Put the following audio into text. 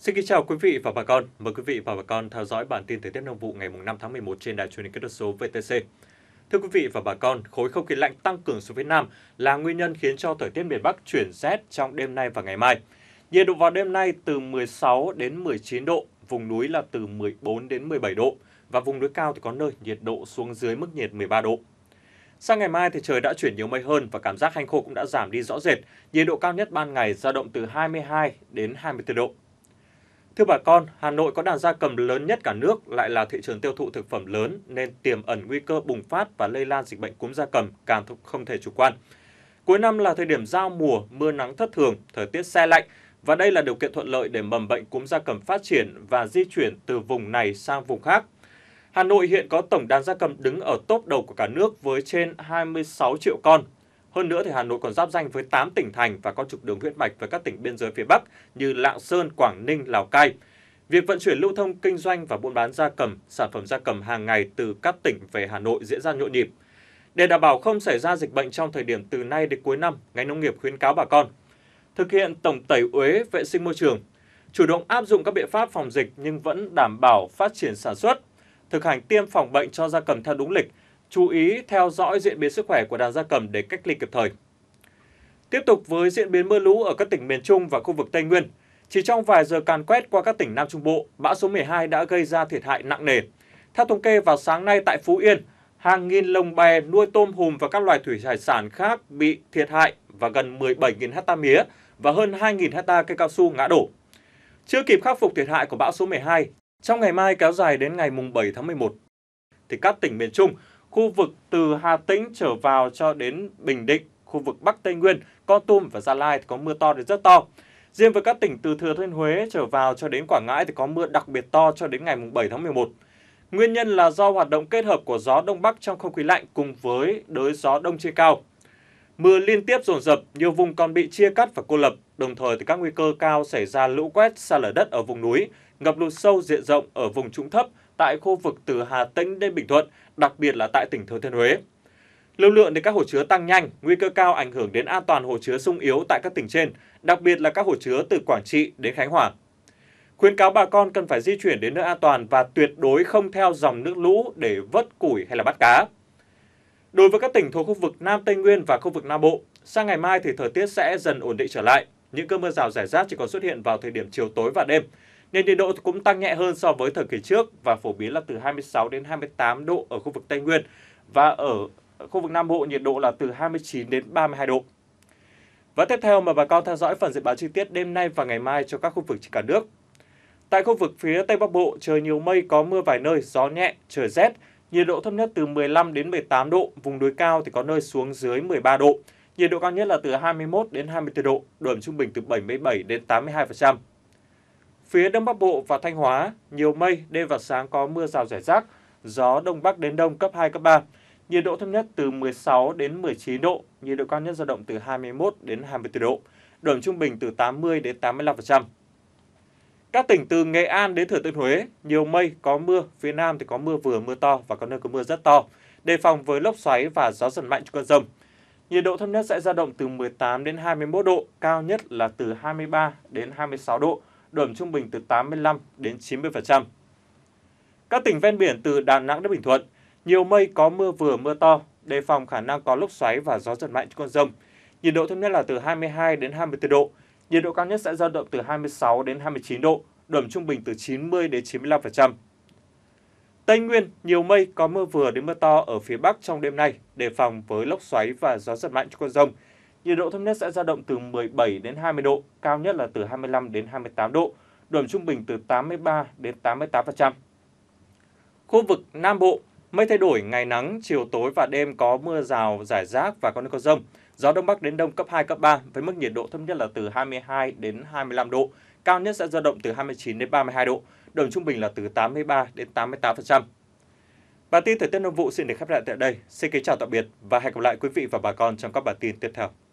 Xin kính chào quý vị và bà con. Mời quý vị và bà con theo dõi bản tin thời tiết nông vụ ngày 5 tháng 11 trên đài truyền hình kết thuật số VTC. Thưa quý vị và bà con, khối không khí lạnh tăng cường xuống phía Nam là nguyên nhân khiến cho thời tiết miền Bắc chuyển rét trong đêm nay và ngày mai. Nhiệt độ vào đêm nay từ 16 đến 19 độ, vùng núi là từ 14 đến 17 độ và vùng núi cao thì có nơi nhiệt độ xuống dưới mức nhiệt 13 độ. Sang ngày mai thì trời đã chuyển nhiều mây hơn và cảm giác hanh khô cũng đã giảm đi rõ rệt. Nhiệt độ cao nhất ban ngày dao động từ 22 đến 24 độ. Thưa bà con, Hà Nội có đàn gia cầm lớn nhất cả nước lại là thị trường tiêu thụ thực phẩm lớn nên tiềm ẩn nguy cơ bùng phát và lây lan dịch bệnh cúm gia cầm càng không thể chủ quan. Cuối năm là thời điểm giao mùa, mưa nắng thất thường, thời tiết xe lạnh và đây là điều kiện thuận lợi để mầm bệnh cúm gia cầm phát triển và di chuyển từ vùng này sang vùng khác. Hà Nội hiện có tổng đàn gia cầm đứng ở top đầu của cả nước với trên 26 triệu con hơn nữa thì Hà Nội còn giáp danh với 8 tỉnh thành và có trục đường huyết mạch với các tỉnh biên giới phía Bắc như Lạng Sơn, Quảng Ninh, Lào Cai. Việc vận chuyển lưu thông kinh doanh và buôn bán gia cầm, sản phẩm gia cầm hàng ngày từ các tỉnh về Hà Nội diễn ra nhộn nhịp. Để đảm bảo không xảy ra dịch bệnh trong thời điểm từ nay đến cuối năm, ngành nông nghiệp khuyến cáo bà con thực hiện tổng tẩy uế vệ sinh môi trường, chủ động áp dụng các biện pháp phòng dịch nhưng vẫn đảm bảo phát triển sản xuất, thực hành tiêm phòng bệnh cho gia cầm theo đúng lịch, chú ý theo dõi diễn biến sức khỏe của đàn gia cầm để cách ly kịp thời. Tiếp tục với diễn biến mưa lũ ở các tỉnh miền Trung và khu vực Tây Nguyên, chỉ trong vài giờ càn quét qua các tỉnh Nam Trung Bộ, bão số 12 đã gây ra thiệt hại nặng nề. Theo thống kê vào sáng nay tại Phú Yên, hàng nghìn lồng bè nuôi tôm hùm và các loài thủy hải sản khác bị thiệt hại và gần 17.000 ha mía và hơn 2.000 ha cây cao su ngã đổ. Chưa kịp khắc phục thiệt hại của bão số 12, trong ngày mai kéo dài đến ngày 7 tháng 11, thì các tỉnh miền Trung khu vực từ Hà Tĩnh trở vào cho đến Bình Định, khu vực Bắc Tây Nguyên, Con Tum và Gia Lai thì có mưa to đến rất to. Riêng với các tỉnh từ Thừa Thiên Huế trở vào cho đến Quảng Ngãi thì có mưa đặc biệt to cho đến ngày 7 tháng 11. Nguyên nhân là do hoạt động kết hợp của gió Đông Bắc trong không khí lạnh cùng với đới gió Đông trên cao. Mưa liên tiếp dồn dập, nhiều vùng còn bị chia cắt và cô lập, đồng thời thì các nguy cơ cao xảy ra lũ quét, xa lở đất ở vùng núi, ngập lụt sâu diện rộng ở vùng trũng thấp, tại khu vực từ Hà Tĩnh đến Bình Thuận, đặc biệt là tại tỉnh Thừa Thiên Huế. Lưu lượng đến các hồ chứa tăng nhanh, nguy cơ cao ảnh hưởng đến an toàn hồ chứa sung yếu tại các tỉnh trên, đặc biệt là các hồ chứa từ Quảng Trị đến Khánh Hòa. Khuyến cáo bà con cần phải di chuyển đến nơi an toàn và tuyệt đối không theo dòng nước lũ để vớt củi hay là bắt cá. Đối với các tỉnh thuộc khu vực Nam Tây Nguyên và khu vực Nam Bộ, sang ngày mai thì thời tiết sẽ dần ổn định trở lại. Những cơn mưa rào rải rác chỉ còn xuất hiện vào thời điểm chiều tối và đêm nên nhiệt độ cũng tăng nhẹ hơn so với thời kỳ trước và phổ biến là từ 26 đến 28 độ ở khu vực Tây Nguyên và ở khu vực Nam Bộ nhiệt độ là từ 29 đến 32 độ. Và tiếp theo mời bà con theo dõi phần dự báo chi tiết đêm nay và ngày mai cho các khu vực trên cả nước. Tại khu vực phía Tây Bắc Bộ, trời nhiều mây có mưa vài nơi, gió nhẹ, trời rét, nhiệt độ thấp nhất từ 15 đến 18 độ, vùng núi cao thì có nơi xuống dưới 13 độ. Nhiệt độ cao nhất là từ 21 đến 24 độ, độ ẩm trung bình từ 77 đến 82%. Phía Đông Bắc Bộ và Thanh Hóa, nhiều mây, đêm và sáng có mưa rào rải rác, gió Đông Bắc đến Đông cấp 2, cấp 3. Nhiệt độ thấp nhất từ 16 đến 19 độ, nhiệt độ cao nhất dao động từ 21 đến 24 độ, độ ẩm trung bình từ 80 đến 85%. Các tỉnh từ Nghệ An đến Thừa Thiên Huế, nhiều mây, có mưa, phía Nam thì có mưa vừa mưa to và có nơi có mưa rất to, đề phòng với lốc xoáy và gió giật mạnh trong cơn rông. Nhiệt độ thấp nhất sẽ dao động từ 18 đến 21 độ, cao nhất là từ 23 đến 26 độ, độ trung bình từ 85 đến 90%. Các tỉnh ven biển từ Đà Nẵng đến Bình Thuận, nhiều mây có mưa vừa mưa to, đề phòng khả năng có lốc xoáy và gió giật mạnh trong cơn rông. Nhiệt độ thấp nhất là từ 22 đến 24 độ, nhiệt độ cao nhất sẽ dao động từ 26 đến 29 độ, độ trung bình từ 90 đến 95%. Tây Nguyên, nhiều mây, có mưa vừa đến mưa to ở phía Bắc trong đêm nay, đề phòng với lốc xoáy và gió giật mạnh trong cơn rông nhiệt độ thấp nhất sẽ dao động từ 17 đến 20 độ, cao nhất là từ 25 đến 28 độ, độ trung bình từ 83 đến 88%. Khu vực Nam Bộ, mây thay đổi, ngày nắng, chiều tối và đêm có mưa rào, rải rác và có nơi có rông. Gió Đông Bắc đến Đông cấp 2, cấp 3 với mức nhiệt độ thấp nhất là từ 22 đến 25 độ, cao nhất sẽ dao động từ 29 đến 32 độ, độ trung bình là từ 83 đến 88%. Bản tin thời tiết nông vụ xin được khép lại tại đây. Xin kính chào tạm biệt và hẹn gặp lại quý vị và bà con trong các bản tin tiếp theo.